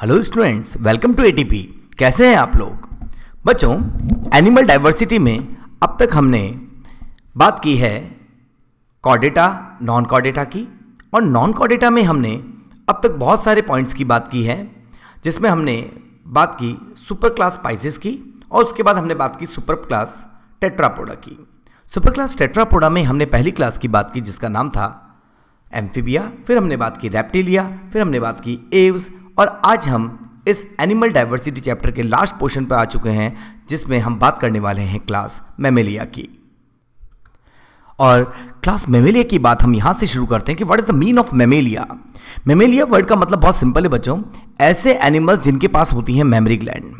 hello students welcome to ATP कैसे हैं आप लोग बच्चों एनिमल डाइवर्सिटी में अब तक हमने बात की है कॉडेटा नॉन कॉडेटा की और नॉन कॉडेटा में हमने अब तक बहुत सारे पॉइंट्स की बात की है जिसमें हमने बात की सुपर क्लास स्पाइसिस की और उसके बाद हमने बात की सुपर क्लास टेट्रापोडा की सुपर क्लास टेट्रापोडा में हमने पहली क्लास की बात की जिसका नाम था एम्फीबिया फिर हमने बात की रेप्टिलिया फिर हमने बात की एव्स और आज हम इस एनिमल डाइवर्सिटी चैप्टर के लास्ट पोर्शन पर आ चुके हैं जिसमें हम बात करने वाले हैं क्लास मेमेलिया की और क्लास मेमेलिया की बात हम यहां से शुरू करते हैं कि what is the mean of Mammalia Mammalia word का मतलब बहुत सिंपल है बच्चों ऐसे एनिमल्स जिनके पास होती है mammary gland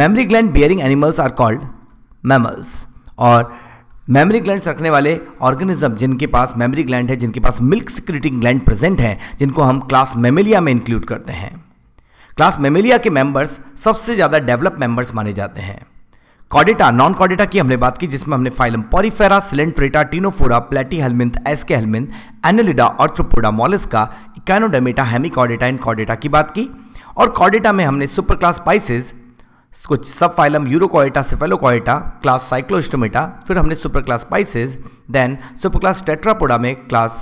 mammary gland bearing animals are called mammals और मेमरी ग्लैंड रखने वाले ऑर्गेनिज्म जिनके पास मेमरी ग्लैंड है जिनके पास मिल्क सिक्रेटिंग ग्लैंड प्रेजेंट है जिनको हम क्लास मेमेलिया में इंक्लूड करते हैं क्लास मेमेलिया के मेंबर्स सबसे ज़्यादा डेवलप मेंबर्स माने जाते हैं कॉडेटा नॉन कॉडेटा की हमने बात की जिसमें हमने phylum Porifera Coelenterata Ctenophora Platyhelminthes Aschelminthes Annelida Arthropoda Mollusca Echinodermata Hemichordata and कॉडेटा की बात की और कॉडेटा में हमने सुपर क्लास पाइसिस कुछ sub phylum Urochordata Cephalochordata class Cyclostomata फिर हमने super class Pisces then super class Tetrapoda में क्लास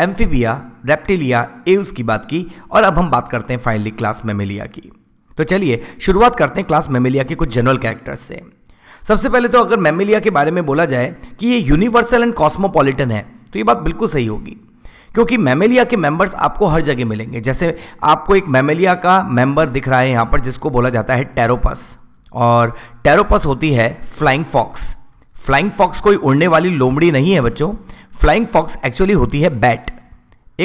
एम्फीबिया रेप्टिलिया एव्स की बात की और अब हम बात करते हैं फाइनली क्लास मेमिलिया की तो चलिए शुरुआत करते हैं क्लास मेमिलिया के कुछ जनरल कैरेक्टर्स से सबसे पहले तो अगर मेमिलिया के बारे में बोला जाए कि ये यूनिवर्सल एंड कॉस्मोपॉलिटन है तो ये बात बिल्कुल सही होगी क्योंकि मेमेलिया के मेंबर्स आपको हर जगह मिलेंगे जैसे आपको एक मेमेलिया का मेंबर दिख रहा है यहाँ पर जिसको बोला जाता है टेरोपस और टेरोपस होती है फ्लाइंग फॉक्स फ्लाइंग फॉक्स कोई उड़ने वाली लोमड़ी नहीं है बच्चों फ्लाइंग फॉक्स एक्चुअली होती है बैट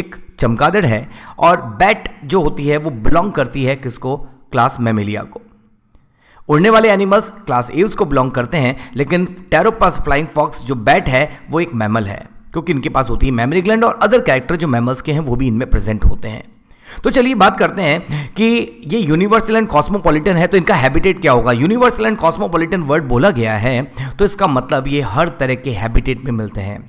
एक चमकादड़ है और बैट जो होती है वो बिलोंग करती है किसको क्लास मेमेलिया को उड़ने वाले एनिमल्स क्लास एव्स को बिलोंग करते हैं लेकिन टेरोपस फ्लाइंग फॉक्स जो बैट है वो एक मैमल है क्योंकि इनके पास होती है मेमरी ग्लैंड और अदर कैरेक्टर जो मैमल्स के हैं वो भी इनमें प्रेजेंट होते हैं तो चलिए बात करते हैं कि ये यूनिवर्सल एंड कॉस्मोपॉलिटन है तो इनका हैबिटेट क्या होगा यूनिवर्सल एंड कॉस्मोपॉलिटन वर्ड बोला गया है तो इसका मतलब ये हर तरह के हैबिटेट में मिलते हैं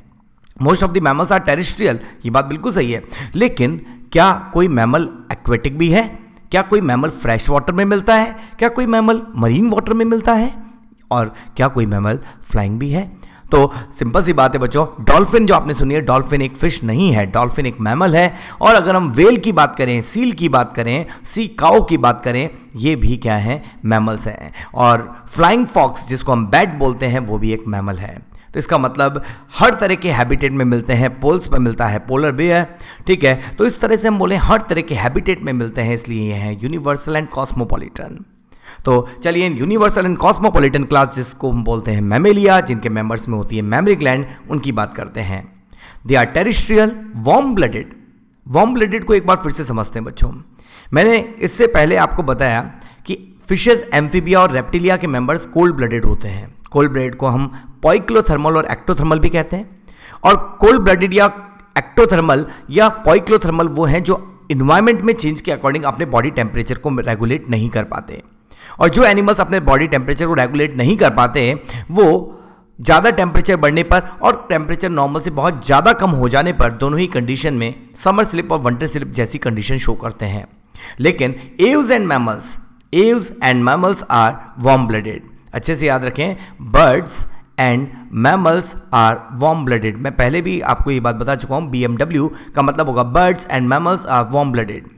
most of the mammals are terrestrial ये बात बिल्कुल सही है लेकिन क्या कोई मैमल एक्वेटिक भी है क्या कोई मैमल फ्रेश वाटर में मिलता है क्या कोई मैमल मरीन वाटर में मिलता है और क्या कोई मैमल फ्लाइंग भी है तो सिंपल सी बात है बच्चों डॉल्फिन जो आपने सुनी है डॉल्फिन एक फिश नहीं है डॉल्फिन एक मैमल है और अगर हम वेल की बात करें सील की बात करें सी काओ की बात करें ये भी क्या है मैमल्स हैं और फ्लाइंग फॉक्स जिसको हम बैट बोलते हैं वो भी एक मैमल है तो इसका मतलब हर तरह के हैबिटेट में मिलते हैं पोल्स पर मिलता है पोलर भी है ठीक है तो इस तरह से हम बोले हर तरह के हैबिटेट में मिलते हैं इसलिए ये हैं यूनिवर्सल एंड कॉस्मोपॉलिटन तो चलिए यूनिवर्सल एंड कॉस्मोपोलिटन क्लास जिसको हम बोलते हैं मेमेलिया जिनके मेंबर्स में होती है मेमरी ग्लैंड उनकी बात करते हैं they are terrestrial warm blooded warm blooded को एक बार फिर से समझते हैं बच्चों मैंने इससे पहले आपको बताया कि फिशेज एम्फीबिया और रेप्टिलिया के मेंबर्स कोल्ड ब्लडेड होते हैं कोल्ड ब्लडेड को हम पॉइक्लोथर्मल और एक्टोथर्मल भी कहते हैं और कोल्ड ब्लडेड या एक्टोथर्मल या पॉइक्लोथर्मल वो हैं जो इन्वायरमेंट में चेंज के अकॉर्डिंग अपने बॉडी टेम्परेचर को रेगुलेट नहीं कर पाते और जो एनिमल्स अपने बॉडी टेम्परेचर को रेगुलेट नहीं कर पाते हैं वो ज़्यादा टेम्परेचर बढ़ने पर और टेम्परेचर नॉर्मल से बहुत ज़्यादा कम हो जाने पर दोनों ही कंडीशन में समर स्लिप और विंटर स्लिप जैसी कंडीशन शो करते हैं लेकिन Aves and mammals Aves and mammals are warm blooded अच्छे से याद रखें birds and mammals are warm blooded मैं पहले भी आपको ये बात बता चुका हूँ बी का मतलब होगा birds and mammals are warm blooded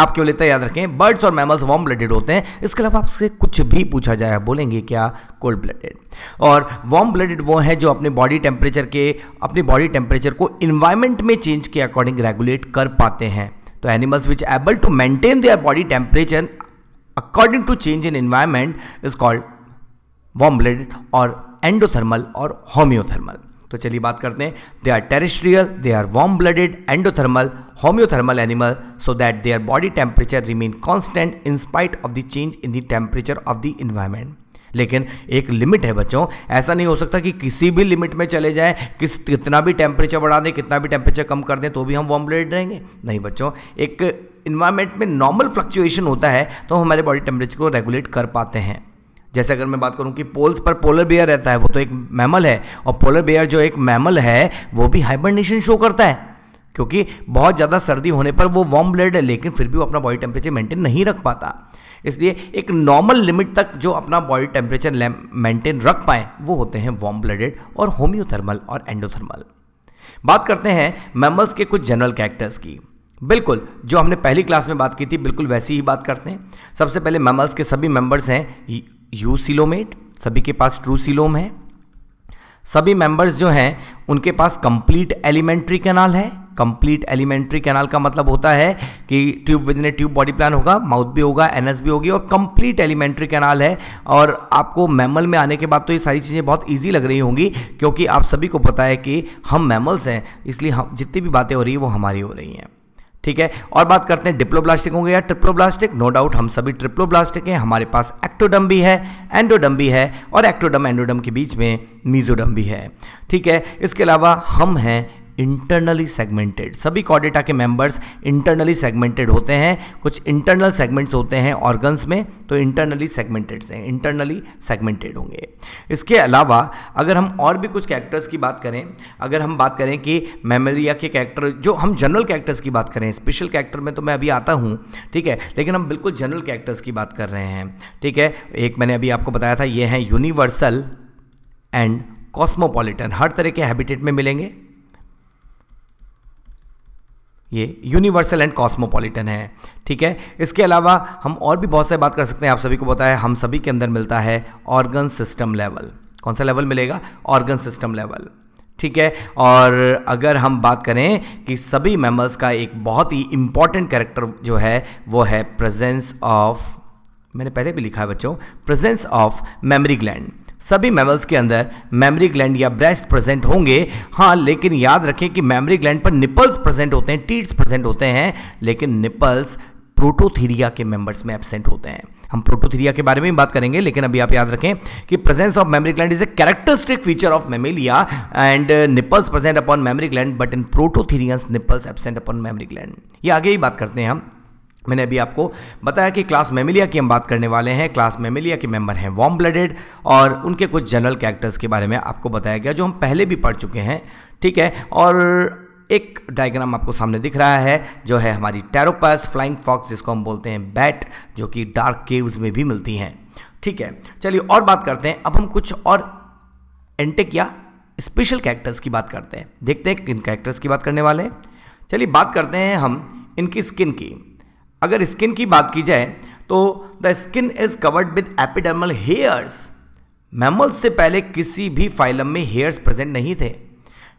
आप केवल इतना याद रखें बर्ड्स और मैमल्स वार्म ब्लडेड होते हैं इसके अलावा आपसे कुछ भी पूछा जाए बोलेंगे क्या कोल्ड ब्लडेड और वार्म ब्लडेड वो है जो अपने बॉडी टेम्परेचर के अपने बॉडी टेम्परेचर को इन्वायरमेंट में चेंज के अकॉर्डिंग रेगुलेट कर पाते हैं तो animals which able to maintain their body temperature according to change in environment is called warm blooded और एंडोथर्मल और होम्योथर्मल तो चलिए बात करते हैं they are terrestrial they are warm blooded endothermal homeothermal animal so that their body temperature remain constant in spite of the change in the temperature of the environment लेकिन एक limit है बच्चों ऐसा नहीं हो सकता कि किसी भी लिमिट में चले जाए किस कितना भी टेम्परेचर बढ़ा दें कितना भी टेम्परेचर कम कर दें तो भी हम वार्म ब्लडेड रहेंगे नहीं बच्चों एक इन्वायरमेंट में नॉर्मल फ्लक्चुएशन होता है तो हमारे बॉडी टेम्परेचर को रेगुलेट कर पाते हैं जैसे अगर मैं बात करूं कि पोल्स पर पोलर बियर रहता है वो तो एक मैमल है और पोलर बियर जो एक मैमल है वो भी हाइबरनेशन शो करता है क्योंकि बहुत ज़्यादा सर्दी होने पर वो वार्म ब्लड है लेकिन फिर भी वो अपना बॉडी टेम्परेचर मेंटेन नहीं रख पाता इसलिए एक नॉर्मल लिमिट तक जो अपना बॉडी टेम्परेचर मेंटेन रख पाए वो होते हैं वार्म ब्लडेड और होम्योथर्मल और एंडोथर्मल बात करते हैं मैमल्स के कुछ जनरल कैरेक्टर्स की बिल्कुल जो हमने पहली क्लास में बात की थी बिल्कुल वैसी ही बात करते हैं सबसे पहले मैमल्स के सभी मेंबर्स हैं यू सिलोमेट सभी के पास ट्रू सिलोम है सभी मेंबर्स जो हैं उनके पास कंप्लीट एलिमेंट्री कैनाल है कंप्लीट एलिमेंट्री कैनाल का मतलब होता है कि tube within a tube body plan होगा माउथ भी होगा एनएस भी होगी और कंप्लीट एलिमेंट्री कैनाल है और आपको मैमल में आने के बाद तो ये सारी चीज़ें बहुत ईजी लग रही होंगी क्योंकि आप सभी को पता है कि हम मैमल्स हैं इसलिए हम जितनी भी बातें हो रही है वो हमारी हो रही हैं ठीक है और बात करते हैं डिप्लोब्लास्टिक होंगे या ट्रिप्लोब्लास्टिक नो डाउट हम सभी ट्रिप्लोब्लास्टिक हैं हमारे पास एक्टोडम भी है एंडोडम भी है और एक्टोडम एंडोडम के बीच में मीजोडम भी है ठीक है इसके अलावा हम हैं इंटरनली सेगमेंटेड सभी कॉडेटा के मेंबर्स इंटरनली सेगमेंटेड होते हैं कुछ इंटरनल सेगमेंट्स होते हैं ऑर्गन्स में तो इंटरनली सेगमेंटेड से इंटरनली सेगमेंटेड होंगे इसके अलावा अगर हम और भी कुछ कैरेक्टर्स की बात करें अगर हम बात करें कि मेमोरिया के कैरेक्टर जो हम जनरल कैरेक्टर्स की बात करें स्पेशल कैरेक्टर में तो मैं अभी आता हूँ ठीक है लेकिन हम बिल्कुल जनरल कैरेक्टर्स की बात कर रहे हैं ठीक है एक मैंने अभी आपको बताया था ये है यूनिवर्सल एंड कॉस्मोपॉलिटन हर तरह के हैबिटेट में मिलेंगे ये यूनिवर्सल एंड कॉस्मोपॉलिटन है ठीक है इसके अलावा हम और भी बहुत सारी बात कर सकते हैं आप सभी को पता है हम सभी के अंदर मिलता है ऑर्गन सिस्टम लेवल कौन सा लेवल मिलेगा ऑर्गन सिस्टम लेवल ठीक है और अगर हम बात करें कि सभी मैमल्स का एक बहुत ही इंपॉर्टेंट कैरेक्टर जो है वो है प्रेजेंस ऑफ मैंने पहले भी लिखा है बच्चों प्रेजेंस ऑफ मेमरी ग्लैंड सभी मेमल्स के अंदर मेमरी ग्लैंड या ब्रेस्ट प्रेजेंट होंगे हाँ लेकिन याद रखें कि मेमरी ग्लैंड पर निपल्स प्रेजेंट होते हैं टीट्स प्रेजेंट होते हैं लेकिन निपल्स प्रोटोथीरिया के मेंबर्स में एबसेंट होते हैं हम प्रोटोथीरिया के बारे में भी बात करेंगे लेकिन अभी आप याद रखें कि presence of mammary gland is a characteristic feature of Mammalia and nipples present upon mammary gland but in prototherians nipples absent upon mammary gland ये आगे ही बात करते हैं हम मैंने अभी आपको बताया कि क्लास मेमिलिया की हम बात करने वाले हैं क्लास मेमिलिया के मेंबर हैं वॉम ब्लडेड और उनके कुछ जनरल कैरेक्टर्स के बारे में आपको बताया गया जो हम पहले भी पढ़ चुके हैं ठीक है और एक डायग्राम आपको सामने दिख रहा है जो है हमारी टेरोपस फ्लाइंग फॉक्स जिसको हम बोलते हैं बैट जो कि डार्क केव्स में भी मिलती हैं ठीक है चलिए और बात करते हैं अब हम कुछ और एंटेक या स्पेशल कैरेक्टर्स की बात करते हैं देखते हैं किन कैरेक्टर्स की बात करने वाले हैं चलिए बात करते हैं हम इनकी स्किन की अगर स्किन की बात की जाए तो the skin is covered with epidermal hairs mammals से पहले किसी भी फाइलम में हेयर्स प्रेजेंट नहीं थे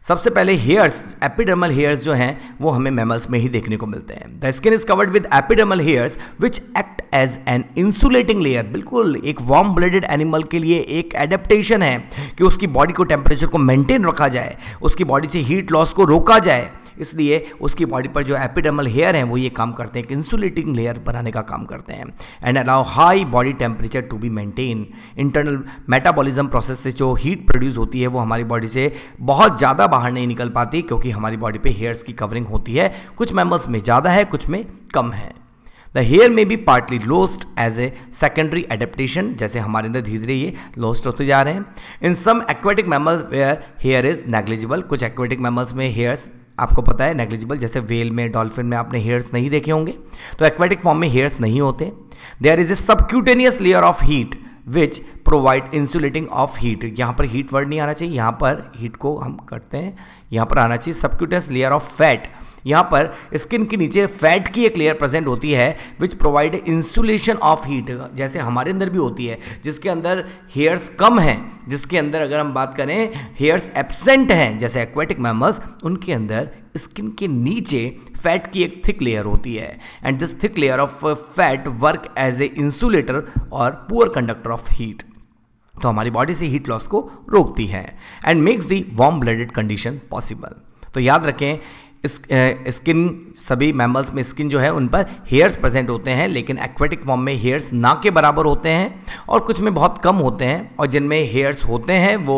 सबसे पहले हेयर्स एपिडर्मल हेयर्स जो हैं वो हमें मैमल्स में ही देखने को मिलते हैं the skin is covered with epidermal hairs which act as an insulating layer बिल्कुल एक वार्म ब्लडेड एनिमल के लिए एक एडेप्टेशन है कि उसकी बॉडी को टेम्परेचर को मेंटेन रखा जाए उसकी बॉडी से हीट लॉस को रोका जाए इसलिए उसकी बॉडी पर जो एपिडर्मल हेयर हैं वो ये काम करते हैं एक इंसुलेटिंग लेयर बनाने का काम करते हैं and allow high body temperature to be maintain internal metabolism process से जो हीट प्रोड्यूस होती है वो हमारी बॉडी से बहुत ज़्यादा बाहर नहीं निकल पाती क्योंकि हमारी बॉडी पर हेयर्स की कवरिंग होती है कुछ मेमल्स में ज़्यादा है कुछ में कम है द हेयर में भी partly lost as a secondary adaptation जैसे हमारे अंदर धीरे धीरे ये लोस्ट होते जा रहे हैं in some aquatic mammals where hair is negligible कुछ एक्वेटिक मैमल्स में हेयर्स आपको पता है नेग्लिजिबल जैसे वेल में डॉल्फिन में आपने हेयर्स नहीं देखे होंगे तो एक्वेटिक फॉर्म में हेयर्स नहीं होते there is a subcutaneous layer of heat which provide insulating of heat यहाँ पर हीट वर्ड नहीं आना चाहिए यहाँ पर हीट को हम करते हैं यहाँ पर आना चाहिए सबक्यूटेनियस लेयर ऑफ फैट यहाँ पर स्किन के नीचे फैट की एक लेयर प्रेजेंट होती है which provide insulation of heat जैसे हमारे अंदर भी होती है जिसके अंदर हेयर्स कम हैं जिसके अंदर अगर हम बात करें हेयर्स एबसेंट हैं जैसे एक्वेटिक मैमल्स उनके अंदर स्किन के नीचे फैट की एक थिक लेयर होती है and this thick layer of fat work as a insulator और पुअर कंडक्टर ऑफ हीट तो हमारी बॉडी से हीट लॉस को रोकती है and makes the warm blooded condition possible तो याद रखें स्किन सभी मैमल्स में स्किन जो है उन पर हेयर्स प्रेजेंट होते हैं लेकिन एक्वेटिक फॉर्म में हेयर्स ना के बराबर होते हैं और कुछ में बहुत कम होते हैं और जिनमें हेयर्स होते हैं वो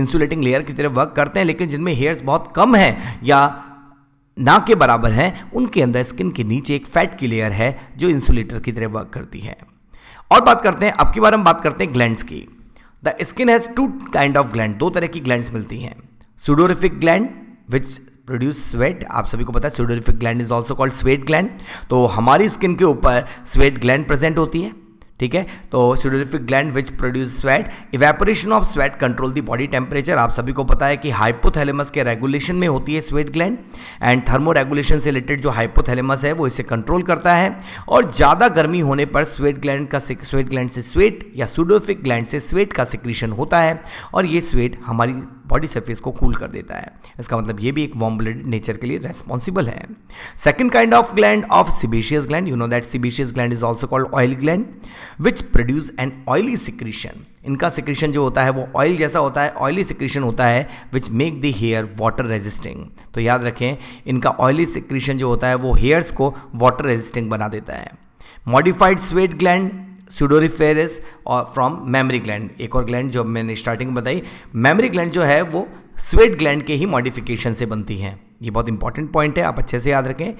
इंसुलेटिंग लेयर की तरफ वर्क करते हैं लेकिन जिनमें हेयर्स बहुत कम हैं या ना के बराबर हैं उनके अंदर स्किन के नीचे एक फैट की लेयर है जो इंसुलेटर की तरह वर्क करती है और बात करते हैं अब की बार हम बात करते हैं ग्लैंड्स की the skin has two kind of gland दो तरह की ग्लैंड्स मिलती हैं sudorific gland which produce sweat आप सभी को पता है sudorific gland is also called sweat gland तो हमारी स्किन के ऊपर स्वेट ग्लैंड प्रेजेंट होती है ठीक है तो sudorific gland which produce sweat evaporation of sweat control the body temperature आप सभी को पता है कि हाइपोथैलेमस के रेगुलेशन में होती है sweat gland and thermoregulation से रिलेटेड जो हाइपोथैलेमस है वो इसे कंट्रोल करता है और ज़्यादा गर्मी होने पर स्वेट ग्लैंड का स्वेट ग्लैंड से स्वेट या सुडोफिक ग्लैंड से स्वेट का सिक्रीशन होता है और ये स्वेट हमारी बॉडी सरफेस को कूल कर देता है इसका मतलब ये भी एक वॉम ब्लडेड नेचर के लिए रेस्पॉन्सिबल है second kind of gland of sebaceous gland you know that sebaceous gland is also called oil gland which produce an oily secretion इनका सिक्रीशन जो होता है वो ऑयल जैसा होता है ऑयली सिक्रीशन होता है which make the hair water resisting तो याद रखें इनका ऑयली सिक्रीशन जो होता है वो हेयर्स को वाटर रेजिस्टिंग बना देता है मॉडिफाइड स्वेट ग्लैंड सुडोरीफेरस और फ्रॉम मेमरी ग्लैंड एक और ग्लैंड जो मैंने स्टार्टिंग में बताई मेमरी ग्लैंड जो है वो स्वेट ग्लैंड के ही मॉडिफिकेशन से बनती हैं ये बहुत इंपॉर्टेंट पॉइंट है आप अच्छे से याद रखें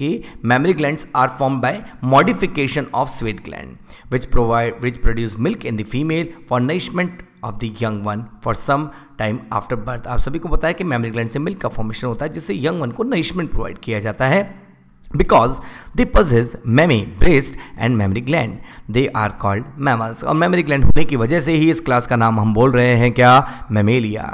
कि mammary glands are form by modification of sweat gland which provide which produce milk in the female for nourishment of the young one for some time after birth आप सभी को बताया कि मेमरी ग्लैंड से मिल्क का formation होता है जिससे यंग वन को नरिशमेंट प्रोवाइड किया जाता है because पज is mammae breast and mammary gland they are called mammals और मेमरी ग्लैंड होने की वजह से ही इस क्लास का नाम हम बोल रहे हैं क्या Mammalia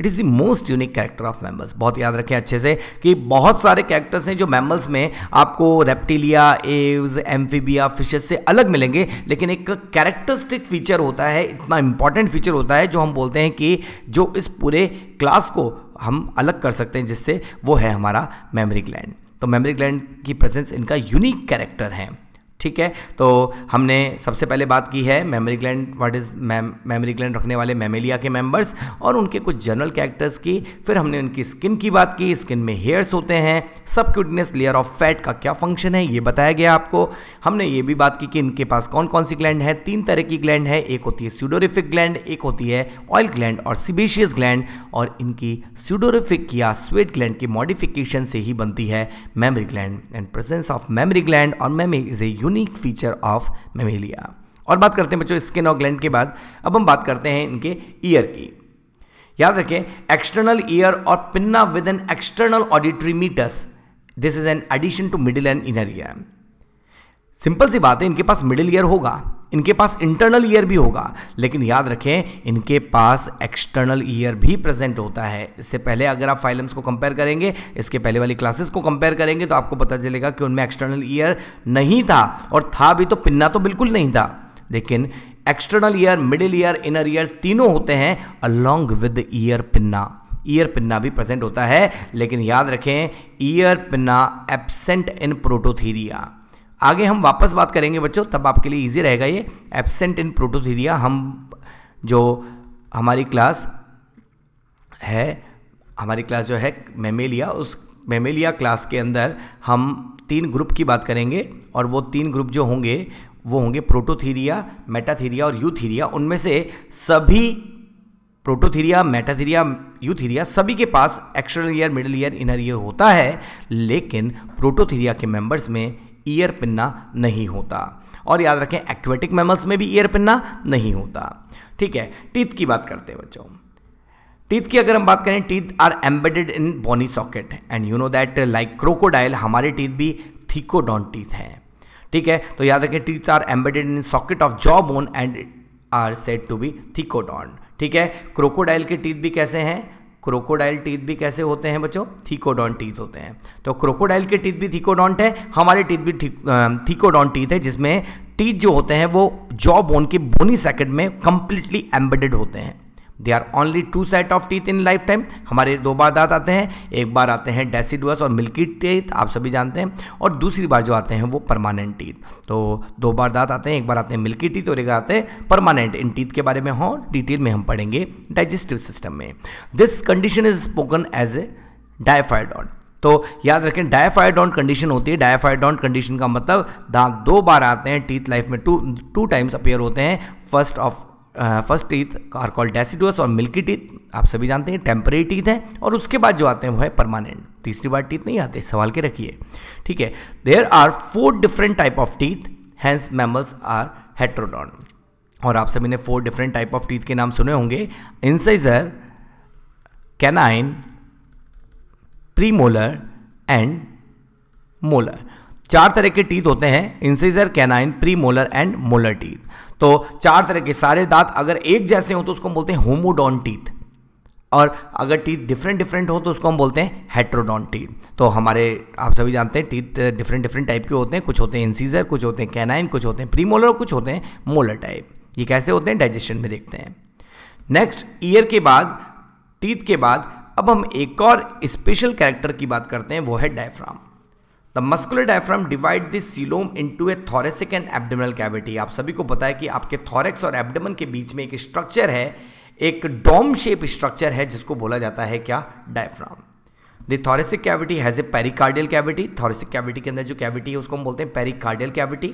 it is the most unique character of mammals बहुत याद रखें अच्छे से कि बहुत सारे कैरेक्टर्स हैं जो मेमल्स में आपको रेप्टिलिया एव्स एम्फीबिया फिशेस से अलग मिलेंगे लेकिन एक कैरेक्टरिस्टिक फीचर होता है इतना इंपॉर्टेंट फीचर होता है जो हम बोलते हैं कि जो इस पूरे क्लास को हम अलग कर सकते हैं जिससे वो है हमारा मेमरी ग्लैंड तो मेमरी ग्लैंड की प्रेजेंस इनका यूनिक कैरेक्टर है ठीक है तो हमने सबसे पहले बात की है mammary gland what is mammary gland रखने वाले मेमेलिया के मेंबर्स और उनके कुछ जनरल कैरेक्टर्स की फिर हमने उनकी स्किन की बात की स्किन में हेयर्स होते हैं सब क्यूटनेस लेयर ऑफ फैट का क्या फंक्शन है ये बताया गया आपको हमने ये भी बात की कि इनके पास कौन कौन सी ग्लैंड है तीन तरह की ग्लैंड है एक होती है स्यूडोरिफिक ग्लैंड एक होती है ऑयल ग्लैंड और सिबेशियस ग्लैंड और इनकी स्यूडोरिफिक या स्वेट ग्लैंड की मॉडिफिकेशन से ही बनती है mammary gland and presence of mammary gland और mammae is a unique feature of Mammalia और बात करते हैं बच्चों स्किन और ग्लैंड के बाद अब हम बात करते हैं इनके ईयर की याद रखें एक्सटर्नल ईयर और pinna with an external auditory meatus this is an addition to middle and inner ear simple सी बात है इनके पास मिडिल ईयर होगा इनके पास इंटरनल ईयर भी होगा लेकिन याद रखें इनके पास एक्सटर्नल ईयर भी प्रेजेंट होता है इससे पहले अगर आप फाइलम्स को कंपेयर करेंगे इसके पहले वाली क्लासेस को कंपेयर करेंगे तो आपको पता चलेगा कि उनमें एक्सटर्नल ईयर नहीं था और था भी तो पिन्ना तो बिल्कुल नहीं था लेकिन external ear middle ear inner ear तीनों होते हैं along with ear pinna ear pinna भी प्रेजेंट होता है लेकिन याद रखें ear pinna absent in Prototheria आगे हम वापस बात करेंगे बच्चों तब आपके लिए ईजी रहेगा ये एबसेंट इन प्रोटोथीरिया हम जो हमारी क्लास है हमारी क्लास जो है मेमेलिया उस मेमेलिया क्लास के अंदर हम तीन ग्रुप की बात करेंगे और वो तीन ग्रुप जो होंगे वो होंगे प्रोटोथीरिया मेटाथीरिया और यूथीरिया उनमें से सभी प्रोटोथीरिया मेटाथीरिया यूथीरिया सभी के पास external ear middle ear inner ear होता है लेकिन प्रोटोथीरिया के मेंबर्स में ईयर पिन्ना नहीं होता और याद रखें एक्वेटिक मैमल्स में भी ईयर पिन्ना नहीं होता ठीक है टीथ की बात करते हैं बच्चों टीथ की अगर हम बात करें teeth are embedded in bony socket and you know that like crocodile हमारे टीथ भी थीकोडॉन टीथ हैं ठीक है तो याद रखें teeth are embedded in socket of jaw bone and are said to be thecodont ठीक है क्रोकोडाइल के टीथ भी कैसे हैं क्रोकोडाइल टीथ भी कैसे होते हैं बच्चों थीकोडॉन टीथ होते हैं तो क्रोकोडाइल के टीथ भी थीकोडॉन्ट है हमारे टीथ भी थीकोडॉन टीथ है जिसमें टीथ जो होते हैं वो जॉ बोन के बोनी सेकेंड में कंप्लीटली एम्बेडेड होते हैं they are only two set of teeth in life time हमारे दो बार दांत आते हैं एक बार आते हैं डेसिडुअस और मिल्की टीथ आप सभी जानते हैं और दूसरी बार जो आते हैं वो परमानेंट टीथ तो दो बार दांत आते हैं एक बार आते हैं मिल्की टीथ और एक आते हैं परमानेंट इन टीथ के बारे में हों डिटेल में हम पढ़ेंगे डाइजेस्टिव सिस्टम में this condition is spoken as a diphyodont तो याद रखें डायफाइडॉन कंडीशन होती है डायफाइडॉन कंडीशन का मतलब दांत दो बार आते हैं टीथ लाइफ में टू टू टाइम्स अपेयर होते हैं first of first teeth are called deciduous और मिल्की टीथ आप सभी जानते हैं टेम्परेरी टीथ है और उसके बाद जो आते हैं वो है परमानेंट तीसरी बार टीथ नहीं आते सवाल के रखिए ठीक है there are four different type of teeth hence mammals are heterodont और आप सभी ने four different type of teeth के नाम सुने होंगे incisor canine premolar and molar चार तरह के टीथ होते हैं incisor canine premolar and molar teeth तो चार तरह के सारे दांत अगर एक जैसे हो तो उसको हम बोलते हैं होमोडॉन टीथ और अगर टीथ डिफरेंट डिफरेंट हो तो उसको हम बोलते हैं हेट्रोडॉन टीथ तो हमारे आप सभी जानते हैं टीथ डिफरेंट डिफरेंट टाइप के होते हैं कुछ होते हैं इंसीजर कुछ होते हैं कैनाइन कुछ होते हैं प्री मोलर कुछ होते हैं मोलर टाइप ये कैसे होते हैं डाइजेशन में देखते हैं नेक्स्ट ईयर के बाद टीथ के बाद अब हम एक और स्पेशल कैरेक्टर की बात करते हैं वो है diaphragm The muscular diaphragm divide this coelom into a thoracic and abdominal cavity आप सभी को पता है कि आपके थॉरेक्स और एब्डोमन के बीच में एक स्ट्रक्चर है एक डोम शेप स्ट्रक्चर है जिसको बोला जाता है क्या diaphragm the thoracic cavity has a pericardial cavity thoracic cavity के अंदर जो कैविटी है उसको हम बोलते हैं pericardial cavity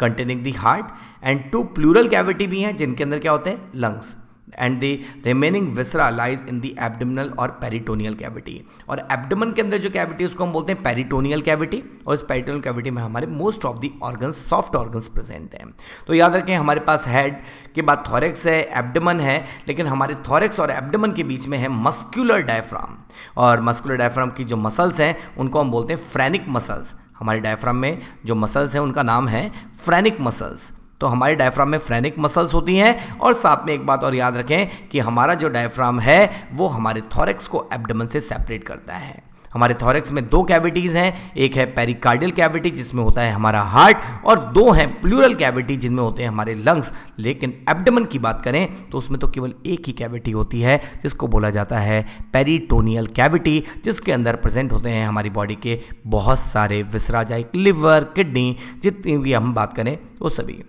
containing the heart and two pleural cavity भी हैं जिनके अंदर क्या होते हैं lungs and the remaining viscera lies in the abdominal और पेरिटोनियल कैविटी और एबडमन के अंदर जो कैविटी उसको हम बोलते हैं पेरिटोनियल कैविटी और इस पेरिटोनियल कैविटी में हमारे most of the organ soft organ present हैं तो याद रखें हमारे पास हेड के बाद थॉरेक्स है एबडमन है लेकिन हमारे थॉरेक्स और एबडमन के बीच में है मस्क्यूलर डायफ्राम और मस्कुलर डायफ्राम की जो मसल्स हैं उनको हम बोलते हैं फ्रैनिक मसल्स हमारे डायफ्राम में जो मसल्स हैं उनका नाम है फ्रैनिक मसल्स तो हमारे डायफ्राम में फ्रेनिक मसल्स होती हैं और साथ में एक बात और याद रखें कि हमारा जो डायफ्राम है वो हमारे थॉरेक्स को एबडमन से सेपरेट करता है हमारे थॉरेक्स में दो कैविटीज़ हैं एक है पेरिकार्डियल कैविटी जिसमें होता है हमारा हार्ट और दो हैं प्लूरल कैविटी जिनमें होते हैं हमारे लंग्स लेकिन एब्डमन की बात करें तो उसमें तो केवल एक ही कैविटी होती है जिसको बोला जाता है पेरिटोनियल कैविटी जिसके अंदर प्रेजेंट होते हैं हमारी बॉडी के बहुत सारे विसराजाइक लिवर किडनी जितनी भी हम बात करें वो सभी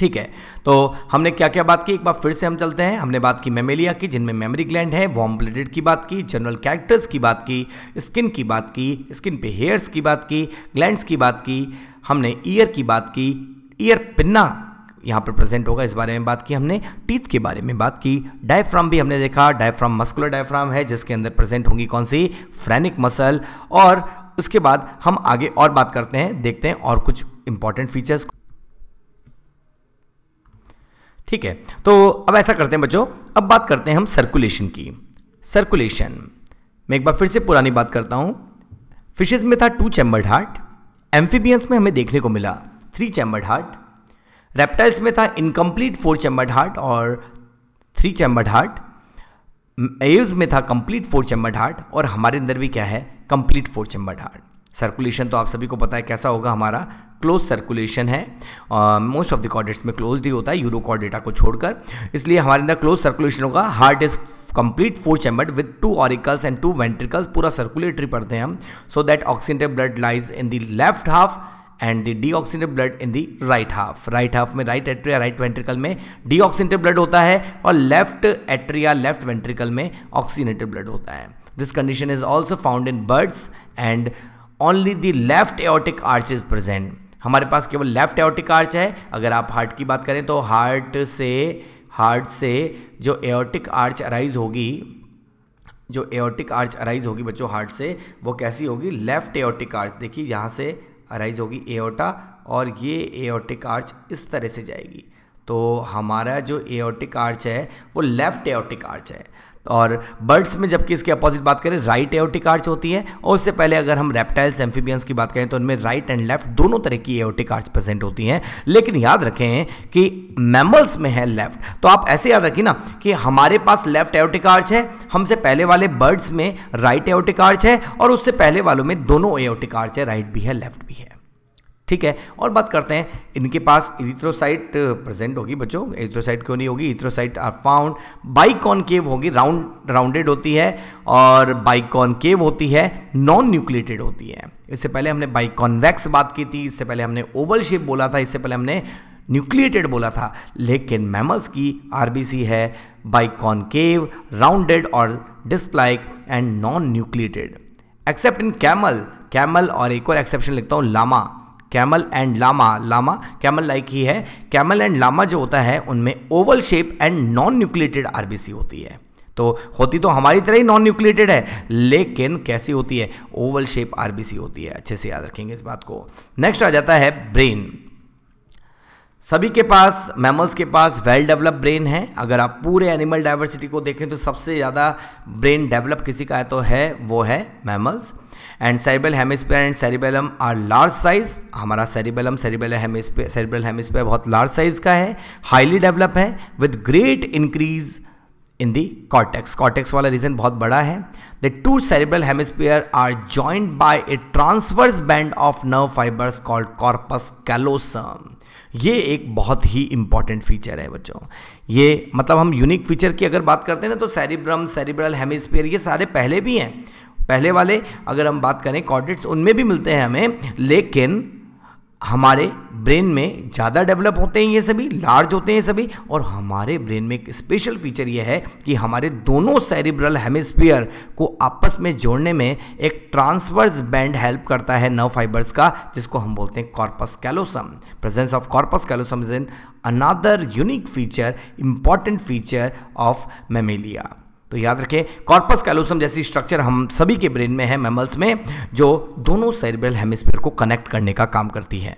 ठीक है तो हमने क्या क्या बात की एक बार फिर से हम चलते हैं हमने बात की मेमेलिया की जिनमें मेमोरी ग्लैंड है वॉम ब्लडेड की बात की जनरल कैरेक्टर्स की बात की स्किन की बात की स्किन पे हेयर्स की बात की ग्लैंड्स की बात की हमने ईयर की बात की ईयर पिन्ना यहाँ पर प्रेजेंट होगा इस बारे में बात की हमने टीथ के बारे में बात की डायफ्राम भी हमने देखा डायफ्राम मस्कुलर डायफ्राम है जिसके अंदर प्रेजेंट होंगी कौन सी फ्रेनिक मसल और उसके बाद हम आगे और बात करते हैं देखते हैं और कुछ इंपॉर्टेंट फीचर्स ठीक है तो अब ऐसा करते हैं बच्चों अब बात करते हैं हम सर्कुलेशन की सर्कुलेशन मैं एक बार फिर से पुरानी बात करता हूँ फिशेज में था टू चैम्बर्ड हार्ट एम्फीबियंस में हमें देखने को मिला थ्री चैम्बर्ड हार्ट रेप्टाइल्स में था इनकम्प्लीट फोर चैम्बर्ड हार्ट और थ्री चैम्बर्ड हार्ट एव्स में था कंप्लीट फोर चैम्बर्ड हार्ट और हमारे अंदर भी क्या है complete four chambered heart circulation तो आप सभी को पता है कैसा होगा हमारा क्लोज सर्कुलेशन है मोस्ट ऑफ द कॉर्डेट्स में क्लोज ही होता है यूरो कॉर्डेटा को छोड़कर इसलिए हमारे अंदर क्लोज सर्कुलेशन होगा heart is complete four chambered with two auricles and two ventricles पूरा सर्कुलेटरी पढ़ते हैं हम so that oxygenated blood lies in the left half and the de deoxygenated blood in the right half right half में right atria right ventricle में de deoxygenated blood होता है और left atria left ventricle में oxygenated blood होता है this condition is also found in birds and only the left aortic arch is present हमारे पास केवल लेफ्ट एओटिक आर्च है अगर आप हार्ट की बात करें तो हार्ट से हार्ट से जो एओटिक आर्च अराइज होगी जो एओटिक आर्च अराइज होगी बच्चों हार्ट से वो कैसी होगी लेफ्ट एओटिक आर्च देखिए यहाँ से अराइज होगी एओटा और ये एओटिक आर्च इस तरह से जाएगी तो हमारा जो एओटिक आर्च है वो लेफ्ट एओटिक आर्च है और बर्ड्स में जबकि इसके अपोजिट बात करें राइट एओटिक आर्च होती है और उससे पहले अगर हम रेप्टाइल्स एम्फीबियंस की बात करें तो उनमें राइट एंड लेफ्ट दोनों तरह की एओटिक आर्च प्रेजेंट होती हैं लेकिन याद रखें कि मैमल्स में है लेफ्ट तो आप ऐसे याद रखिए ना कि हमारे पास लेफ्ट एओटिक आर्च है हमसे पहले वाले बर्ड्स में राइट एओटिक आर्च है और उससे पहले वालों में दोनों एओटिक आर्च है राइट भी है लेफ्ट भी है ठीक है और बात करते हैं इनके पास इथ्रोसाइट प्रेजेंट होगी बच्चों इथ्रोसाइट क्यों नहीं होगी इथ्रोसाइट आर फाउंड केव होगी राउंड राउंडेड होती है और बाइकॉनकेव होती है नॉन न्यूक्लिएटेड होती है इससे पहले हमने बाइकॉनवैक्स बात की थी इससे पहले हमने ओवल शेप बोला था इससे पहले हमने न्यूक्लिएटेड बोला था लेकिन मैमल्स की आरबीसी है केव राउंडेड और डिस्प्लाइक and non nucleated except in camel camel और एक और एक्सेप्शन लिखता हूँ llama camel and llama llama camel like ही है कैमल एंड लामा जो होता है उनमें oval shape and non nucleated RBC होती है तो होती तो हमारी तरह ही नॉन न्यूक्लिएटेड है लेकिन कैसी होती है ओवल शेप आरबीसी होती है अच्छे से याद रखेंगे इस बात को नेक्स्ट आ जाता है ब्रेन सभी के पास मैमल्स के पास वेल डेवलप ब्रेन है अगर आप पूरे एनिमल डाइवर्सिटी को देखें तो सबसे ज़्यादा ब्रेन डेवलप किसी का है तो है वो है mammals and cerebral hemisphere and cerebellum are large size हमारा cerebellum cerebral hemisphere cerebral hemisphere बहुत लार्ज साइज का है हाईली डेवलप है with great increase in the cortex cortex वाला रीजन बहुत बड़ा है the two cerebral hemisphere are joint by a transverse band of nerve fibres called corpus callosum ये एक बहुत ही इंपॉर्टेंट फीचर है बच्चों ये मतलब हम यूनिक फीचर की अगर बात करते हैं ना तो सेरिब्रम सेरिब्रल हेमिस्फीयर ये सारे पहले भी हैं पहले वाले अगर हम बात करें कॉर्डेट्स उनमें भी मिलते हैं हमें लेकिन हमारे ब्रेन में ज़्यादा डेवलप होते हैं ये सभी लार्ज होते हैं सभी और हमारे ब्रेन में एक स्पेशल फीचर ये है कि हमारे दोनों सेरिब्रल हेमिस्फीयर को आपस में जोड़ने में एक ट्रांसवर्स बैंड हेल्प करता है नर्व फाइबर्स का जिसको हम बोलते हैं corpus callosum presence of corpus callosum is an another unique feature important feature of Mammalia तो याद रखें कॉर्पस कैलोसम जैसी स्ट्रक्चर हम सभी के ब्रेन में है मेमल्स में जो दोनों सेरिब्रल हेमिस्फीयर को कनेक्ट करने का काम करती है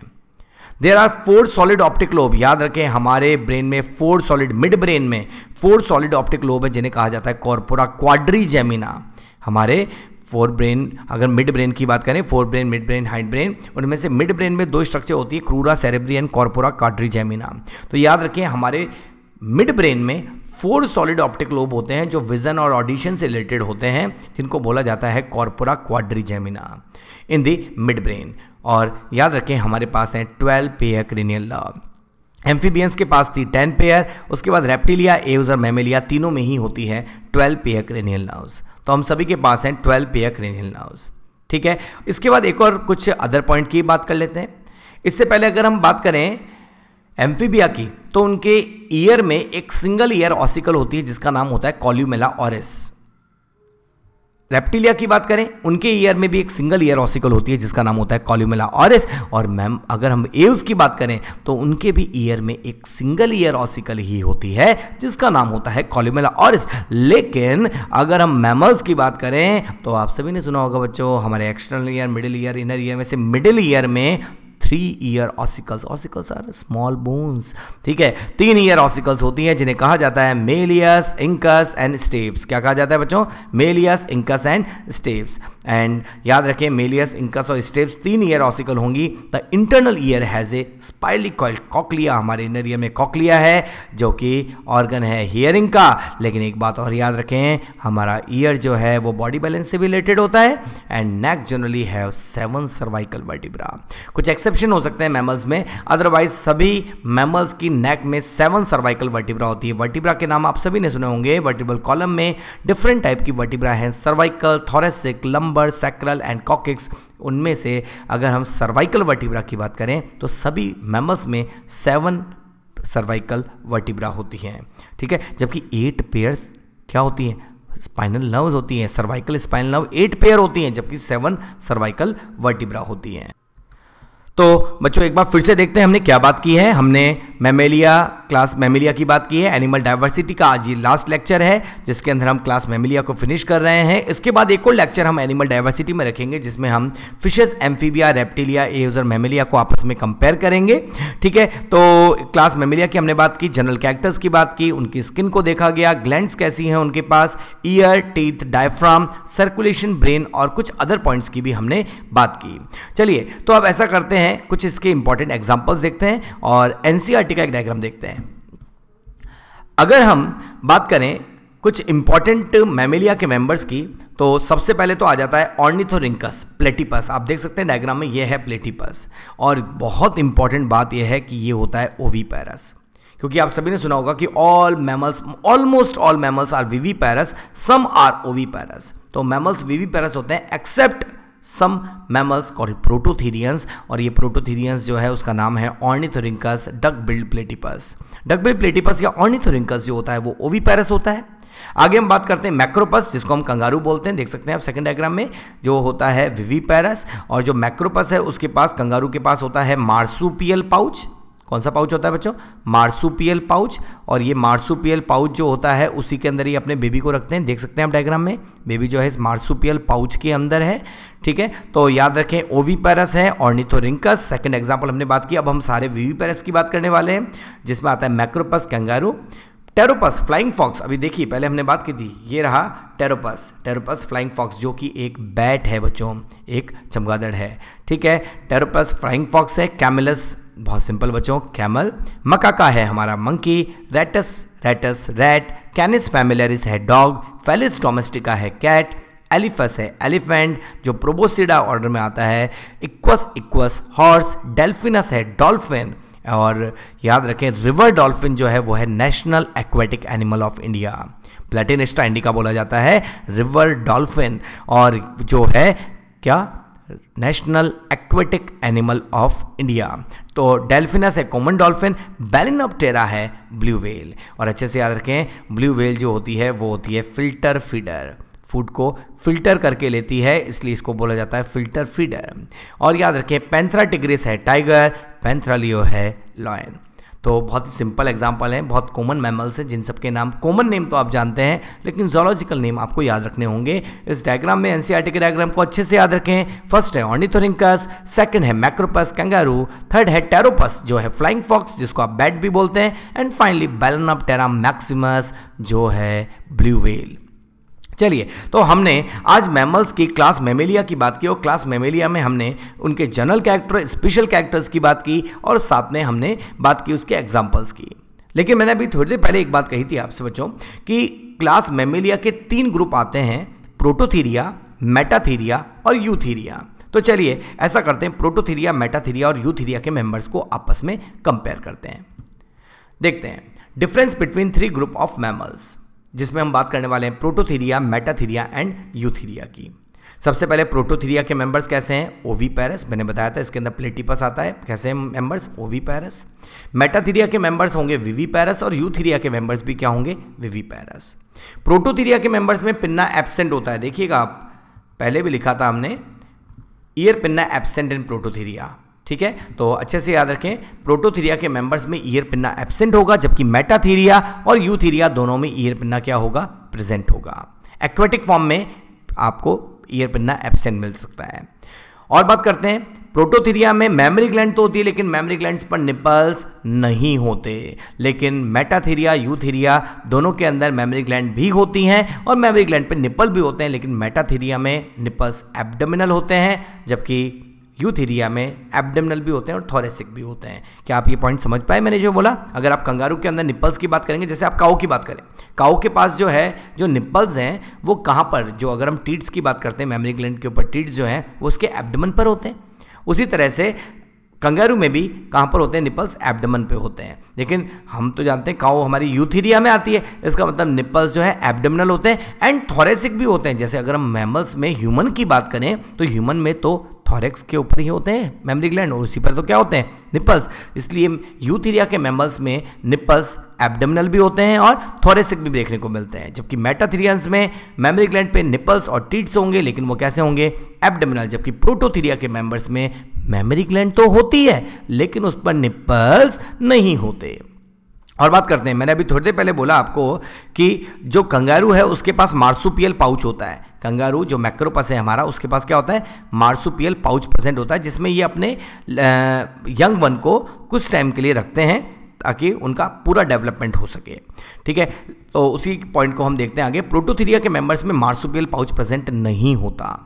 there are four solid optic lobe याद रखें हमारे ब्रेन में फोर सॉलिड मिड ब्रेन में फोर सॉलिड ऑप्टिक लोब है जिन्हें कहा जाता है कॉर्पोरा क्वाड्री जेमिना हमारे फोर ब्रेन अगर मिड ब्रेन की बात करें fore brain mid brain hind brain उनमें से मिड ब्रेन में दो स्ट्रक्चर होती है crura cerebri and corpora quadrigemina तो याद रखें हमारे मिड ब्रेन में फोर सॉलिड ऑप्टिक लोब होते हैं जो विजन और ऑडिशन से रिलेटेड होते हैं जिनको बोला जाता है corpora quadrigemina in the mid brain और याद रखें हमारे पास हैं twelve pair cranial lobe amphibians के पास थी टेन पेयर उसके बाद रेप्टिलिया एवज और मेमेलिया तीनों में ही होती है ट्वेल्व पेयर क्रेनियल नर्व्स तो हम सभी के पास हैं ट्वेल्व पेयर क्रेनियल नर्व्स ठीक है इसके बाद एक और कुछ अदर पॉइंट की बात कर लेते हैं इससे पहले अगर हम बात करें एम्फीबिया की तो उनके ईयर में एक सिंगल ईयर ऑसिकल होती है जिसका नाम होता है कॉल्यूमेला ऑरिस रेप्टिलिया की बात करें उनके ईयर में भी एक सिंगल ईयर ऑसिकल होती है जिसका नाम होता है कॉल्यूमेला ऑरिस और मैम अगर हम एव्स की बात करें तो उनके भी ईयर में एक सिंगल ईयर ऑसिकल ही होती है जिसका नाम होता है कॉल्यूमेला ऑरिस लेकिन अगर हम मैमल्स की बात करें तो आप सभी ने सुना होगा बच्चों हमारे external ear middle ear inner ear में से मिडिल ईयर में three ear ossicles ossicles are small bones ठीक है तीन ईयर ऑसिकल्स होती हैं जिन्हें कहा जाता है मेलियस इंकस एंड स्टेप्स क्या कहा जाता है बच्चों malleus incus and stapes and याद रखें मेलियस इंकस और स्टेप्स तीन ईयर ऑसिकल होंगी the internal ear has a spiral called cochlea हमारे इनर ईयर में कॉकलिया है जो कि ऑर्गन है हियरिंग का लेकिन एक बात और याद रखें हमारा ईयर जो है वो बॉडी बैलेंस से रिलेटेड होता है and neck generally have seven cervical vertebra कुछ एक्सरसाइज एक्सेप्शन हो सकते हैं मैमल्स में अदरवाइज सभी मैमल्स की नेक में सेवन सर्वाइकल वर्टिब्रा होती है वर्टिब्रा के नाम आप सभी ने सुने होंगे वर्टिब्रल कॉलम में डिफरेंट टाइप की वर्टिब्रा हैं cervical thoracic lumbar sacral and coccyx उनमें से अगर हम सर्वाइकल वर्टिब्रा की बात करें तो सभी मैमल्स में सेवन सर्वाइकल वर्टिब्रा होती हैं ठीक है जबकि एट पेयर्स क्या होती हैं स्पाइनल नर्व्स होती हैं cervical spinal nerve eight pair होती हैं जबकि सेवन सर्वाइकल वर्टिब्रा होती हैं तो बच्चों एक बार फिर से देखते हैं हमने क्या बात की है हमने मेमेलिया क्लास मेमेलिया की बात की है एनिमल डाइवर्सिटी का आज ये लास्ट लेक्चर है जिसके अंदर हम क्लास मेमेलिया को फिनिश कर रहे हैं इसके बाद एक और लेक्चर हम एनिमल डाइवर्सिटी में रखेंगे जिसमें हम फिशेस एम्फीबिया रेप्टिलिया एज और मेमेलिया को आपस में कंपेयर करेंगे ठीक है तो क्लास मेमेलिया की हमने बात की जनरल कैरेक्टर्स की बात की उनकी स्किन को देखा गया ग्लैंड्स कैसी हैं उनके पास ear teeth diaphragm circulation brain और कुछ अदर पॉइंट्स की भी हमने बात की चलिए तो अब ऐसा करते हैं हैं कुछ इसके इंपॉर्टेंट एग्जाम्पल्स देखते हैं और एन e का एक डायग्राम देखते हैं अगर हम बात करें कुछ इंपॉर्टेंट मैमेलिया के मेंबर्स की तो सबसे पहले तो आ जाता है ऑर्निथोरिंकस प्लेटिपस आप देख सकते हैं डायग्राम में ये है प्लेटिपस और बहुत इंपॉर्टेंट बात यह है कि ये होता है ओवी पैरस क्योंकि आप सभी ने सुना होगा कि all mammals almost all mammals are viviparous some are oviparous तो मैमल्स वीवी पैरस होते हैं except some mammals call prototherians और ये प्रोटोथीरियंस जो है उसका नाम है Ornithorhynchus duck billed platypus duck billed platypus या ऑर्निथोरिंकस जो होता है वो ओवी पैरस होता है आगे हम बात करते हैं मैक्रोपस जिसको हम कंगारू बोलते हैं देख सकते हैं आप सेकंड डायग्राम में जो होता है विवी पैरस और जो मैक्रोपस है उसके पास कंगारू के पास होता है मार्सूपियल पाउच कौन सा पाउच होता है बच्चों मार्सुपियल पाउच और ये मार्सुपियल पाउच जो होता है उसी के अंदर ही अपने बेबी को रखते हैं देख सकते हैं आप डायग्राम में बेबी जो है इस मार्सुपियल पाउच के अंदर है ठीक है तो याद रखें ओवीपेरस है ऑर्निथोरिंकस सेकंड एग्जांपल हमने बात की अब हम सारे वीवीपेरस की बात करने वाले हैं जिसमें आता है Macropus kangaroo Pteropus flying fox अभी देखिए पहले हमने बात की थी ये रहा टेरोपस टेरोपस फ्लाइंग फॉक्स जो कि एक बैट है बच्चों एक चमगादड़ है ठीक है टेरोपस फ्लाइंग फॉक्स है कैमिलस बहुत सिंपल बच्चों कैमल मका का है हमारा monkey Rattus Rattus rat Canis familiaris है डॉग फेलिस डोमेस्टिका है कैट एलिफस है एलिफेंट जो प्रोबोसिडा ऑर्डर में आता है इक्वस इक्वस हॉर्स डेल्फिनस है डॉल्फिन और याद रखें रिवर डॉल्फिन जो है वो है national aquatic animal of India Platanista indica बोला जाता है रिवर डॉल्फिन और जो है क्या national aquatic animal of India तो डेल्फिनस है कॉमन डॉल्फिन टेरा है ब्लू वेल और अच्छे से याद रखें ब्लू वेल जो होती है वो होती है फिल्टर फीडर फूड को फिल्टर करके लेती है इसलिए इसको बोला जाता है फिल्टर फीडर और याद रखें पैंथरा टिग्रिस है टाइगर पैंथरा लियो है लॉयन तो बहुत ही सिंपल एग्जाम्पल हैं बहुत कॉमन मैमल्स हैं जिन सब के नाम कॉमन नेम तो आप जानते हैं लेकिन जोलॉजिकल नेम आपको याद रखने होंगे इस डायग्राम में एनसीआरटी के डायग्राम को अच्छे से याद रखें फर्स्ट है ऑर्निथोरिंकस सेकंड है मैक्रोपस कंगारू थर्ड है टेरोपस जो है फ्लाइंग फॉक्स जिसको आप बैट भी बोलते हैं and finally Balaenoptera maximus जो है ब्लू वेल चलिए तो हमने आज मैमल्स की क्लास मेमेलिया की बात की और क्लास मेमेलिया में हमने उनके जनरल कैरेक्टर स्पेशल कैरेक्टर्स की बात की और साथ में हमने बात की उसके एग्जाम्पल्स की लेकिन मैंने अभी थोड़ी देर पहले एक बात कही थी आपसे बच्चों कि क्लास मेमेलिया के तीन ग्रुप आते हैं प्रोटोथीरिया मेटाथीरिया और यूथीरिया तो चलिए ऐसा करते हैं प्रोटोथीरिया मेटाथीरिया और यूथीरिया के मेंबर्स को आपस में कंपेयर करते हैं देखते हैं difference between three group of mammals जिसमें हम बात करने वाले हैं प्रोटोथीरिया मेटाथीरिया एंड यूथीरिया की सबसे पहले प्रोटोथीरिया के मेंबर्स कैसे हैं ओवी पैरस मैंने बताया था इसके अंदर प्लेटिपस आता है कैसे हैं मेंबर्स ओवी पैरस मेटाथीरिया के मेंबर्स होंगे विवी पैरस और यूथीरिया के मेंबर्स भी क्या होंगे विवी पैरस प्रोटोथीरिया के मेंबर्स में पिन्ना एबसेंट होता है देखिएगा आप पहले भी लिखा था हमने ear pinna absent in Prototheria ठीक है तो अच्छे से याद रखें प्रोटोथीरिया के मेंबर्स में ईयर पिन्ना एबसेंट होगा जबकि मेटाथीरिया और यूथीरिया दोनों में ईयर पिन्ना क्या होगा प्रेजेंट होगा एक्वेटिक फॉर्म में आपको ईयर पिन्ना एबसेंट मिल सकता है और बात करते हैं प्रोटोथीरिया में मेमरी ग्लैंड तो होती है लेकिन मेमरी ग्लैंड पर निपल्स नहीं होते लेकिन मेटाथीरिया यूथीरिया दोनों के अंदर मेमरी ग्लैंड भी होती हैं और मेमरी ग्लैंड पर निपल भी होते हैं लेकिन मेटाथीरिया में निपल्स एब्डोमिनल होते हैं जबकि यूथ एरिया में एबडेमनल भी होते हैं और थोरेसिक भी होते हैं क्या आप ये पॉइंट समझ पाए मैंने जो बोला अगर आप कंगारू के अंदर निप्पल्स की बात करेंगे जैसे आप काऊ की बात करें काऊ के पास जो है जो निप्पल्स हैं वो कहाँ पर जो अगर हम टीट्स की बात करते हैं मेमरी ग्लैंड के ऊपर टीट्स जो हैं वो उसके एबडमन पर होते हैं उसी तरह से कंगारू में भी कहाँ पर होते हैं निपल्स एबडमन पे होते हैं लेकिन हम तो जानते हैं काओ हमारी यूथ एरिया में आती है इसका मतलब निपल्स जो है एबडमनल होते हैं एंड थोरेसिक भी होते हैं जैसे अगर हम मैमल्स में ह्यूमन की बात करें तो ह्यूमन में तो थॉरेक्स के ऊपर ही होते हैं मेमरी ग्लैंड और उसी पर तो क्या होते हैं निपल्स इसलिए यूथीरिया के मेमल्स में निपल्स एबडमिनल भी होते हैं और थॉरेसिक भी देखने को मिलते हैं जबकि मेटाथीरियंस में मेमरी ग्लैंड पे निपल्स और टीट्स होंगे लेकिन वो कैसे होंगे एबडमिनल जबकि प्रोटोथीरिया के मेम्बर्स में मेमरी ग्लैंड तो होती है लेकिन उस पर निपल्स नहीं होते और बात करते हैं मैंने अभी थोड़ी देर पहले बोला आपको कि जो कंगारू है उसके पास मार्सुपियल पाउच होता है कंगारू जो मैक्रोपस है हमारा उसके पास क्या होता है मार्सुपियल पाउच प्रेजेंट होता है जिसमें ये अपने यंग वन को कुछ टाइम के लिए रखते हैं ताकि उनका पूरा डेवलपमेंट हो सके ठीक है तो उसी पॉइंट को हम देखते हैं आगे प्रोटोथीरिया के मेंबर्स में मार्सुपियल पाउच प्रेजेंट नहीं होता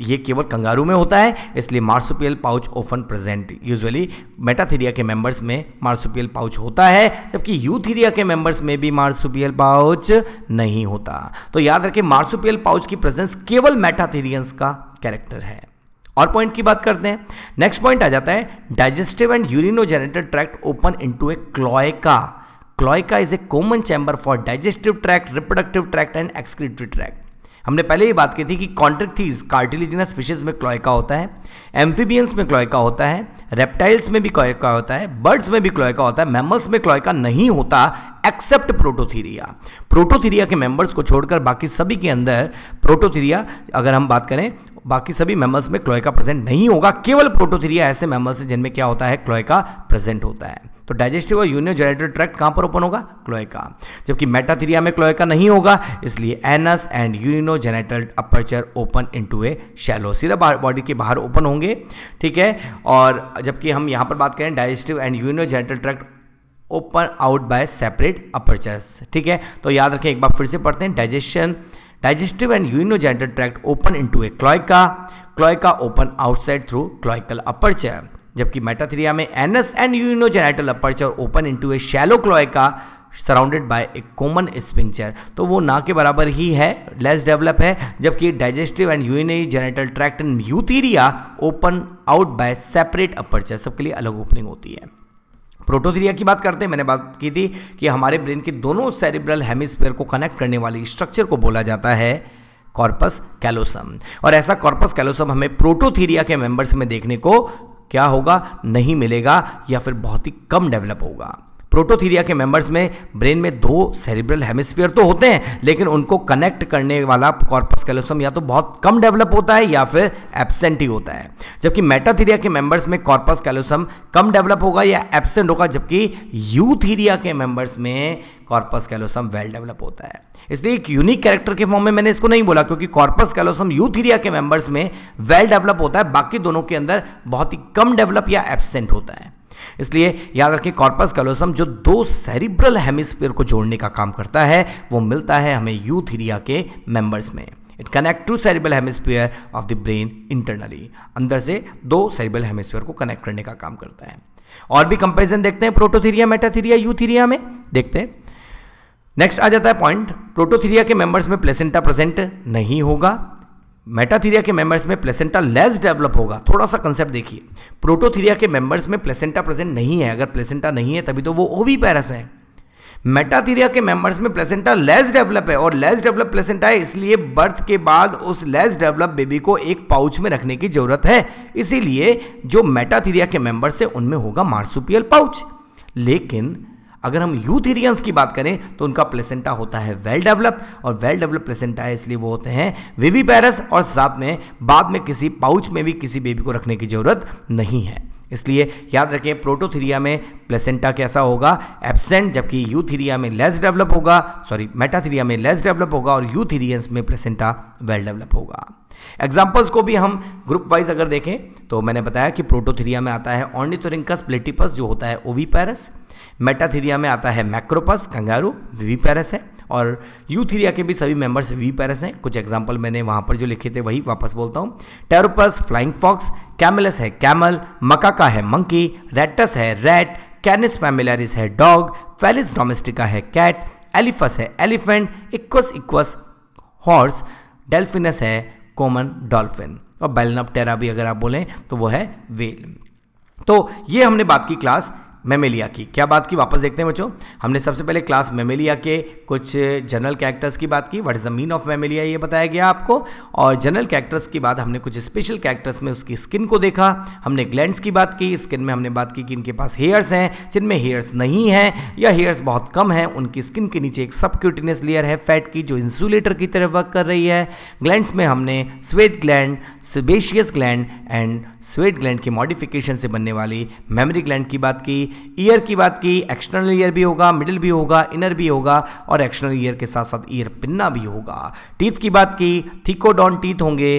ये केवल कंगारू में होता है इसलिए marsupial pouch often present usually Metatheria के मेंबर्स में मार्सुपियल पाउच होता है जबकि यूथीरिया के मेंबर्स में भी मार्सुपियल पाउच नहीं होता तो याद रखें मार्सुपियल पाउच की प्रेजेंस केवल मेटाथीरियंस का कैरेक्टर है और पॉइंट की बात करते हैं नेक्स्ट पॉइंट आ जाता है digestive and urinogenital tract open into a cloaca cloaca is a common chamber for digestive tract reproductive tract and excretory tract हमने पहले ही बात की थी कि कॉन्ट्रिक्थीज कार्टिलिजिनस फिशेज में क्लोइका होता है एम्फीबियंस में क्लोइका होता है रेप्टाइल्स में भी क्लोइका होता है बर्ड्स में भी क्लोइका होता है मैमल्स में क्लोइका नहीं होता एक्सेप्ट प्रोटोथीरिया प्रोटोथीरिया के मेंबर्स को छोड़कर बाकी सभी के अंदर प्रोटोथीरिया अगर हम बात करें बाकी सभी मेमल्स में क्लोइका प्रेजेंट नहीं होगा केवल प्रोटोथीरिया ऐसे मेमल्स हैं जिनमें क्या होता है क्लोइका प्रेजेंट होता है तो डाइजेस्टिव और जेनेटरी ट्रैक्ट कहाँ पर ओपन होगा क्लोएका जबकि मेटाथीरिया में क्लोएका नहीं होगा इसलिए anus and genital aperture open to a shallow सीधा बॉडी के बाहर ओपन होंगे ठीक है और जबकि हम यहाँ पर बात करें digestive and urinogenital tract open out by separate apertures ठीक है तो याद रखें एक बार फिर से पढ़ते हैं digestion digestive and genital tract open to a cloaca cloaca open outside through cloacal aperture जबकि मेटाथिरिया में anus and urinogenital aperture open into a shallow cloaca surrounded by a common sphincter तो वो ना के बराबर ही है लेस डेवलप है जबकि digestive and urinogenital tract in Eutheria open out by separate aperture सबके लिए अलग ओपनिंग होती है प्रोटोथीरिया की बात करते हैं मैंने बात की थी कि हमारे ब्रेन के दोनों सेरिब्रल हेमिस्फेयर को कनेक्ट करने वाली स्ट्रक्चर को बोला जाता है कॉर्पस कैलोसम और ऐसा कॉर्पस कैलोसम हमें प्रोटोथीरिया के मेंबर्स में देखने को क्या होगा नहीं मिलेगा या फिर बहुत ही कम डेवलप होगा प्रोटोथीरिया के मेंबर्स में ब्रेन में दो सेरिब्रल हेमिस्फीयर तो होते हैं लेकिन उनको कनेक्ट करने वाला कॉर्पस कैलोसम या तो बहुत कम डेवलप होता है या फिर एबसेंट ही होता है जबकि मेटाथीरिया के मेंबर्स में कॉर्पस कैलोसम कम डेवलप होगा या एबसेंट होगा जबकि यूथीरिया के मेंबर्स में कॉर्पस कैलोसम वेल डेवलप होता है इसलिए एक यूनिक कैरेक्टर के फॉर्म में मैंने इसको नहीं बोला क्योंकि कॉर्पस कैलोसम यूथीरिया के मेंबर्स में वेल डेवलप होता है बाकी दोनों के अंदर बहुत ही कम डेवलप या एबसेंट होता है इसलिए याद रखें कॉर्पस कैलोसम जो दो सेरिब्रल हेमिस्फीयर को जोड़ने का काम करता है वो मिलता है हमें यूथीरिया के मेंबर्स में it connect to cerebral hemisphere of the brain internally अंदर से दो सेरिबल हेमिस्फीयर को कनेक्ट करने का काम करता है और भी कंपेरिजन देखते हैं प्रोटोथीरिया मेटाथीरिया यूथीरिया में देखते हैं नेक्स्ट आ जाता है पॉइंट प्रोटोथीरिया के मेंबर्स में प्लेसेंटा प्रेजेंट नहीं होगा मेटाथीरिया के मेंबर्स में प्लेसेंटा लेस डेवलप होगा थोड़ा सा कंसेप्ट देखिए प्रोटोथीरिया के मेंबर्स में प्लेसेंटा प्रेजेंट नहीं है अगर प्लेसेंटा नहीं है तभी तो वो ओवी पैरस है मेटाथीरिया के मेंबर्स में प्लेसेंटा लेस डेवलप है और लेस डेवलप प्लेसेंटा है इसलिए बर्थ के बाद उस लेस डेवलप बेबी को एक पाउच में रखने की जरूरत है इसीलिए जो मेटाथीरिया के मेंबर्स है उनमें होगा मार्सुपियल पाउच लेकिन अगर हम यूथीरियंस की बात करें तो उनका प्लेसेंटा होता है वेल डेवलप और वेल डेवलप प्लेसेंटा है इसलिए वो होते हैं वेवी पैरस और साथ में बाद में किसी पाउच में भी किसी बेबी को रखने की ज़रूरत नहीं है इसलिए याद रखें प्रोटोथीरिया में प्लेसेंटा कैसा होगा एबसेंट जबकि यूथीरिया में लेस डेवलप होगा सॉरी मेटाथीरिया में लेस डेवलप होगा और यूथीरियंस में प्लेसेंटा वेल डेवलप होगा एग्जाम्पल्स को भी हम ग्रुप वाइज अगर देखें तो मैंने बताया कि प्रोटोथीरिया में आता है ऑर्निथोरिंकस प्लेटिपस जो होता है ओवीपैरस मेटाथीरिया में आता है मैक्रोपस कंगारू वी पैरस है और यूथीरिया के भी सभी मेंबर्स वी पैरस हैं कुछ एग्जाम्पल मैंने वहाँ पर जो लिखे थे वही वापस बोलता हूँ टेरोपस फ्लाइंग फॉक्स कैमलस है कैमल मकाका है मंकी रेटस है रेट कैनिस फैमिलरिस है डॉग फेलिस डोमेस्टिका है कैट एलिफस है elephant Equus Equus horse Delphinus है कॉमन डॉल्फिन और टेरा भी अगर आप बोलें तो वो है वेल तो ये हमने बात की क्लास मेमेलिया की क्या बात की वापस देखते हैं बच्चों हमने सबसे पहले क्लास मेमेलिया के कुछ जनरल कैरेक्टर्स की बात की what is the mean of Mammalia ये बताया गया आपको और जनरल कैरेक्टर्स की बात हमने कुछ स्पेशल कैरेक्टर्स में उसकी स्किन को देखा हमने ग्लैंड्स की बात की स्किन में हमने बात की कि इनके पास हेयर्स हैं जिनमें हेयर्स नहीं हैं या हेयर्स बहुत कम हैं उनकी स्किन के नीचे एक सबक्यूटिनियस लेयर है फैट की जो इंसुलेटर की तरह वर्क कर रही है ग्लैंड्स में हमने sweat gland sebaceous gland and sweat gland के मॉडिफिकेशन से बनने वाली मेमरी ग्लैंड की बात की ईयर की बात की एक्सटर्नल ईयर भी होगा मिडिल भी होगा इनर भी होगा और एक्सटर्नल ईयर के साथ साथ ईयर पिन्ना भी होगा टीथ की बात की थिकोडॉन टीथ होंगे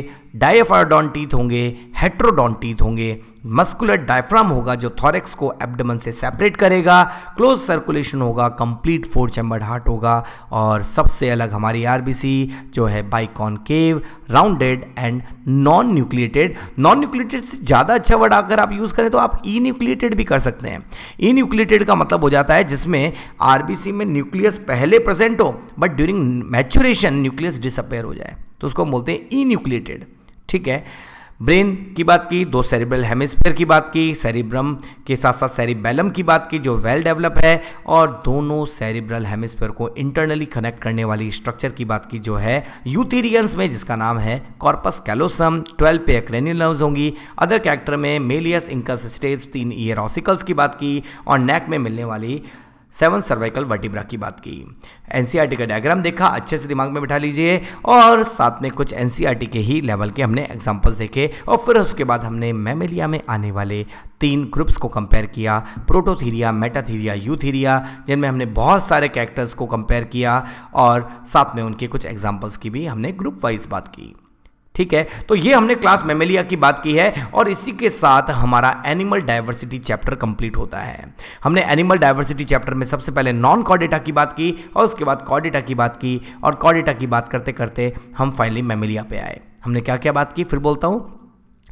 टीथ होंगे हेट्रोडॉन टीथ होंगे मस्कुलर डायफ्राम होगा जो थॉरेक्स को एब्डमन से सेपरेट करेगा क्लोज सर्कुलेशन होगा कंप्लीट फोर चैम्बर्ड हार्ट होगा और सबसे अलग हमारी आरबीसी जो है केव rounded and non nucleated non nucleated से ज़्यादा अच्छा वर्ड अगर आप यूज़ करें तो आप ई न्यूक्लिएटेड भी कर सकते हैं ई न्यूक्लिएटेड का मतलब हो जाता है जिसमें आर में न्यूक्लियस पहले प्रेजेंट हो but during maturation nucleus disappear हो जाए तो उसको हम बोलते हैं ई न्यूक्लिएटेड ठीक है ब्रेन की बात की दो सेरिब्रल हेमिस्फेयर की बात की सेरिब्रम के साथ साथ सेरिबेलम की बात की जो वेल डेवलप है और दोनों सेरिब्रल हेमिस्फेयर को इंटरनली कनेक्ट करने वाली स्ट्रक्चर की बात की जो है यूथीरियंस में जिसका नाम है कॉर्पस कैलोसम ट्वेल्व पे क्रेन्यूलम्स होंगी अदर कैरेक्टर में मेलियस इंकस स्टेप्स तीन ईयर ऑसिकल्स की बात की और नेक में मिलने वाली सेवन सर्वाइकल वर्टिब्रा की बात की एन e का डायग्राम देखा अच्छे से दिमाग में बैठा लीजिए और साथ में कुछ एन e के ही लेवल के हमने एग्जाम्पल्स देखे और फिर उसके बाद हमने मेमेलिया में आने वाले तीन ग्रुप्स को कंपेयर किया प्रोटोथीरिया मेटाथीरिया यूथीरिया जिनमें हमने बहुत सारे कैरेक्टर्स को कंपेयर किया और साथ में उनके कुछ एग्जाम्पल्स की भी हमने ग्रुप वाइज बात की ठीक है तो ये हमने क्लास मेमेलिया की बात की है और इसी के साथ हमारा एनिमल डाइवर्सिटी चैप्टर कंप्लीट होता है हमने एनिमल डाइवर्सिटी चैप्टर में सबसे पहले नॉन कॉडेटा की बात की और उसके बाद कॉडेटा की बात की और कॉडेटा की बात करते करते हम फाइनली मेमेलिया पे आए हमने क्या क्या बात की फिर बोलता हूँ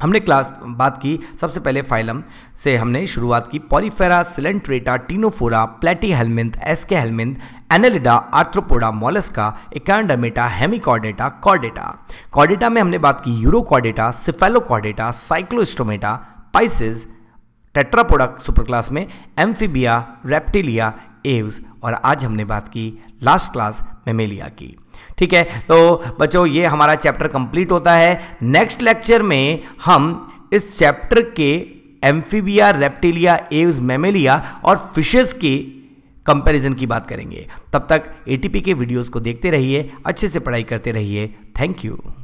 हमने क्लास बात की सबसे पहले फाइलम से हमने शुरुआत की Porifera Coelenterata Ctenophora Platyhelminthes Aschelminthes Annelida Arthropoda Mollusca Echinodermata Hemichordata Chordata Chordata में हमने बात की Urochordata Cephalochordata Cyclostomata Pisces Tetrapoda superclass में एम्फीबिया रेप्टिलिया एव्स और आज हमने बात की लास्ट क्लास मेमेलिया की ठीक है तो बच्चों ये हमारा चैप्टर कंप्लीट होता है नेक्स्ट लेक्चर में हम इस चैप्टर के एम्फीबिया रेप्टिलिया एव्स मेमेलिया और फिशेस के कंपैरिजन की बात करेंगे तब तक एटीपी के वीडियोस को देखते रहिए अच्छे से पढ़ाई करते रहिए थैंक यू